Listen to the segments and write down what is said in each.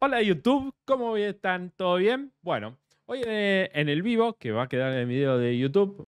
Hola YouTube, ¿cómo están? ¿Todo bien? Bueno, hoy eh, en el vivo, que va a quedar en el video de YouTube,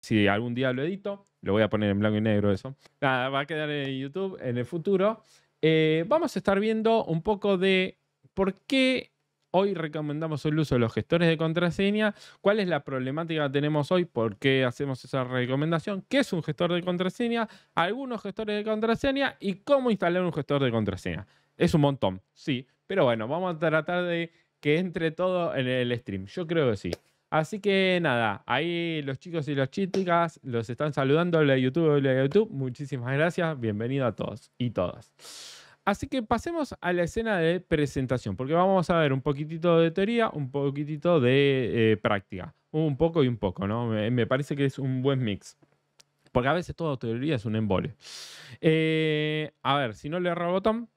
si algún día lo edito, lo voy a poner en blanco y negro eso, va a quedar en YouTube en el futuro, eh, vamos a estar viendo un poco de por qué hoy recomendamos el uso de los gestores de contraseña, cuál es la problemática que tenemos hoy, por qué hacemos esa recomendación, qué es un gestor de contraseña, algunos gestores de contraseña y cómo instalar un gestor de contraseña. Es un montón, sí, pero bueno, vamos a tratar de que entre todo en el stream. Yo creo que sí. Así que nada, ahí los chicos y las chicas los están saludando, la YouTube, la YouTube. Muchísimas gracias, bienvenido a todos y todas. Así que pasemos a la escena de presentación, porque vamos a ver un poquitito de teoría, un poquitito de eh, práctica. Un poco y un poco, ¿no? Me, parece que es un buen mix. Porque a veces toda teoría es un embole. Eh, a ver, si no le robotan.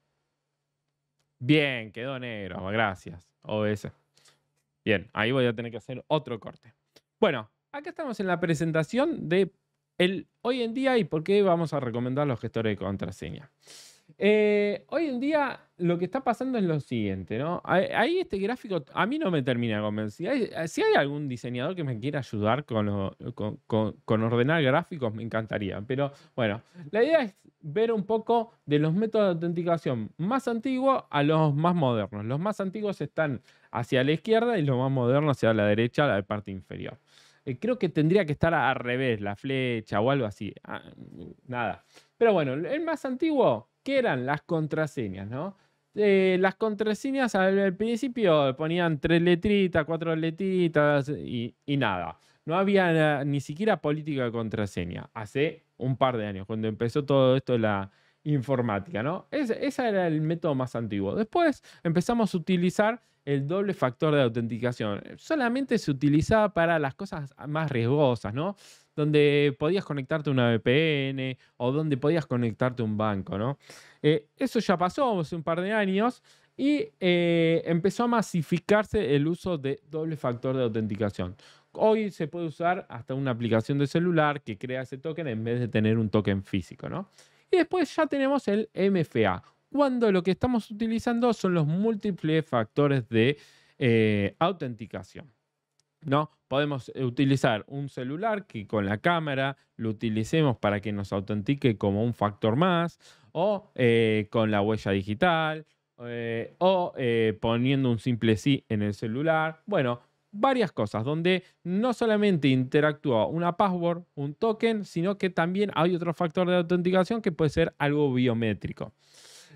Bien, quedó negro. Gracias. OBS. Bien, ahí voy a tener que hacer otro corte. Bueno, acá estamos en la presentación de el hoy en día y por qué vamos a recomendar los gestores de contraseña. Eh, hoy en día lo que está pasando es lo siguiente, ¿no? Ahí este gráfico a mí no me termina de convencer. Eh, si hay, algún diseñador que me quiera ayudar con, con, ordenar gráficos, me encantaría. Pero bueno, la idea es ver un poco de los métodos de autenticación más antiguos a los más modernos. Los más antiguos están hacia la izquierda y los más modernos hacia la derecha, la parte inferior. Eh, creo que tendría que estar al revés, la flecha o algo así. Ah, nada. Pero bueno, el más antiguo ¿Qué eran las contraseñas, no? Eh, las contraseñas al, principio ponían tres letritas, cuatro letritas y nada. No había ni siquiera política de contraseña. Hace un par de años, cuando empezó todo esto la, informática, ¿no? ese era el método más antiguo. Después empezamos a utilizar el doble factor de autenticación. Solamente se utilizaba para las cosas más riesgosas, ¿no? Donde podías conectarte a una VPN o donde podías conectarte a un banco, ¿no? Eh, eso ya pasó hace un par de años y eh, empezó a masificarse el uso de doble factor de autenticación. Hoy se puede usar hasta una aplicación de celular que crea ese token en vez de tener un token físico, ¿no? Y después ya tenemos el MFA, cuando lo que estamos utilizando son los múltiples factores de eh, autenticación. ¿no? Podemos utilizar un celular que con la cámara lo utilicemos para que nos autentique como un factor más, o eh, con la huella digital, eh, o poniendo un simple sí en el celular. Bueno, varias cosas, donde no solamente interactúa una password, un token, sino que también hay otro factor de autenticación que puede ser algo biométrico.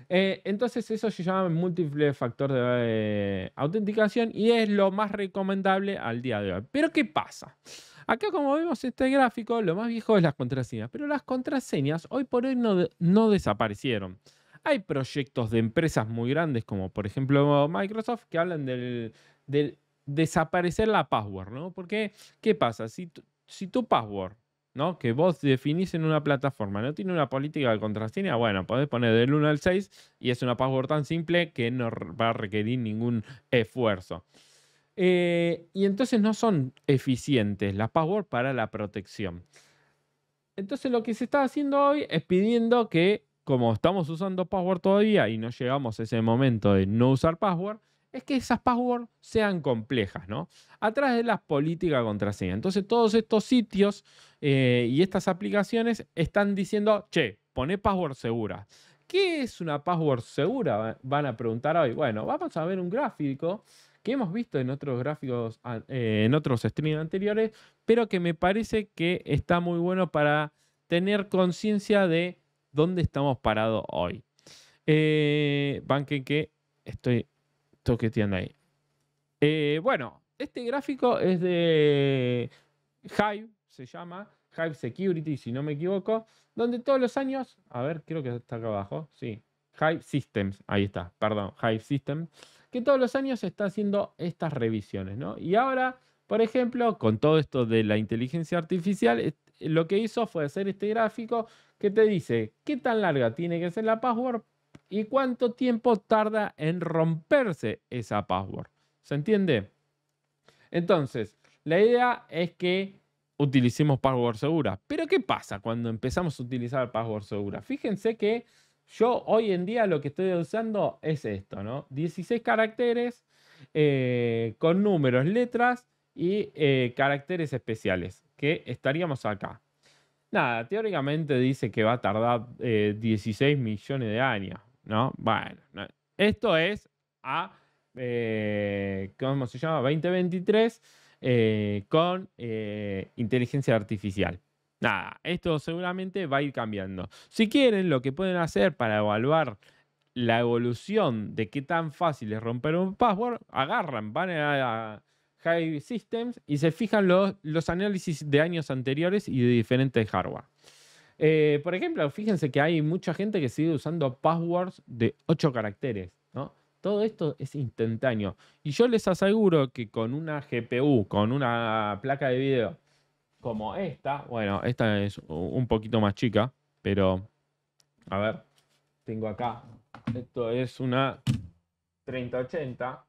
Eh, entonces eso se llama múltiple factor de eh, autenticación y es lo más recomendable al día de hoy. Pero ¿qué pasa? Acá como vemos este gráfico, lo más viejo es las contraseñas, pero las contraseñas hoy por hoy no, desaparecieron. Hay proyectos de empresas muy grandes como por ejemplo Microsoft que hablan del desaparecer la password, ¿no? Porque, ¿qué pasa? Si, tu password, ¿no? Que vos definís en una plataforma, no tiene una política de contraseña, bueno, podés poner del 1 al 6 y es una password tan simple que no va a requerir ningún esfuerzo. Eh, y entonces no son eficientes las password para la protección. Entonces lo que se está haciendo hoy es pidiendo que, como estamos usando password todavía y no llegamos a ese momento de no usar password, es que esas passwords sean complejas, ¿no? Atrás de las políticas contraseña. Entonces todos estos sitios eh, y estas aplicaciones están diciendo, che, pone password segura. ¿Qué es una password segura? Van a preguntar hoy. Bueno, vamos a ver un gráfico que hemos visto en otros gráficos, eh, en otros streams anteriores, pero que me parece que está muy bueno para tener conciencia de dónde estamos parados hoy. Eh, banque que estoy que tiene ahí. Eh, bueno, este gráfico es de Hive, se llama Hive Security, si no me equivoco, donde todos los años, a ver, creo que está acá abajo, sí, Hive Systems, ahí está, perdón, Hive Systems, que todos los años está haciendo estas revisiones, ¿no? Y ahora, por ejemplo, con todo esto de la inteligencia artificial, lo que hizo fue hacer este gráfico que te dice qué tan larga tiene que ser la password y cuánto tiempo tarda en romperse esa password. ¿Se entiende? Entonces, la idea es que utilicemos password segura. Pero ¿qué pasa cuando empezamos a utilizar password segura? Fíjense que yo hoy en día lo que estoy usando es esto, ¿no? 16 caracteres eh, con números, letras y eh, caracteres especiales, que estaríamos acá. Nada, teóricamente dice que va a tardar 16 eh, millones de años. Bueno, esto es a, eh, ¿cómo se llama? 2023 eh, con eh, inteligencia artificial. Nada, esto seguramente va a ir cambiando. Si quieren, lo que pueden hacer para evaluar la evolución de qué tan fácil es romper un password, agarran, van a, a Hive Systems y se fijan los, los análisis de años anteriores y de diferentes hardware. Eh, por ejemplo, fíjense que hay mucha gente que sigue usando passwords de 8 caracteres, ¿no? Todo esto es instantáneo. Y yo les aseguro que con una GPU, con una placa de video como esta, bueno, esta es un poquito más chica, pero a ver, tengo acá, esto es una 3080,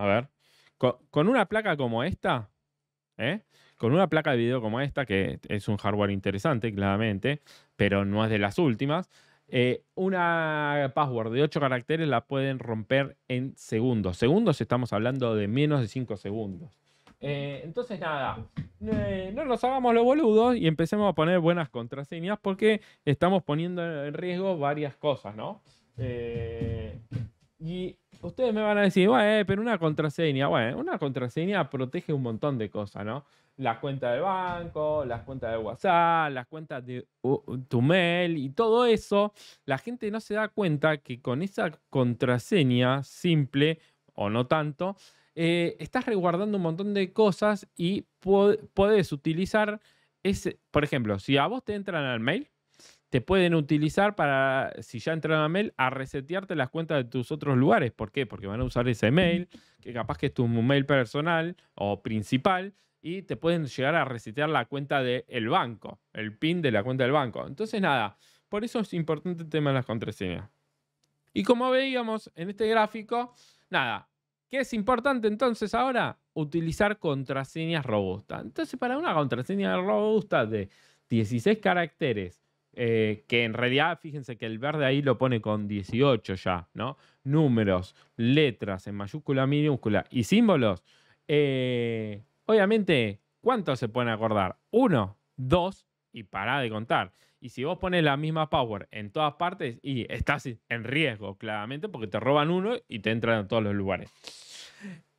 a ver, con una placa como esta, ¿eh? Con una placa de video como esta, que es un hardware interesante, claramente, pero no es de las últimas, eh, una password de 8 caracteres la pueden romper en segundos. Segundos estamos hablando de menos de 5 segundos. Eh, entonces, nada, no nos hagamos los boludos y empecemos a poner buenas contraseñas porque estamos poniendo en riesgo varias cosas, ¿no? y ustedes me van a decir, bueno, eh, pero una contraseña, bueno, una contraseña protege un montón de cosas, ¿no? Las cuentas de banco, las cuentas de WhatsApp, las cuentas de tu mail y todo eso, la gente no se da cuenta que con esa contraseña simple o no tanto, eh, estás resguardando un montón de cosas y puedes utilizar ese, por ejemplo, si a vos te entran al mail, te pueden utilizar para, si ya entraron a mail, a resetearte las cuentas de tus otros lugares. ¿Por qué? Porque van a usar ese mail, que capaz que es tu mail personal o principal, y te pueden llegar a resetear la cuenta del el banco, el PIN de la cuenta del banco. Entonces, nada, por eso es importante el tema de las contraseñas. Y como veíamos en este gráfico, nada, ¿qué es importante entonces ahora? Utilizar contraseñas robustas. Entonces, para una contraseña robusta de 16 caracteres, eh, que en realidad, fíjense que el verde ahí lo pone con 18 ya, ¿no? Números, letras en mayúscula, minúscula y símbolos. Eh, obviamente, ¿cuántos se pueden acordar? Uno, dos y pará de contar. Y si vos pones la misma power en todas partes y estás en riesgo, claramente, porque te roban uno y te entran a todos los lugares.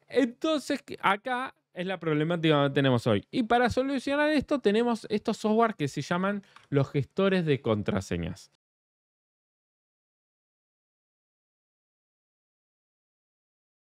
Entonces, acá es la problemática que tenemos hoy. Y para solucionar esto tenemos estos software que se llaman los gestores de contraseñas.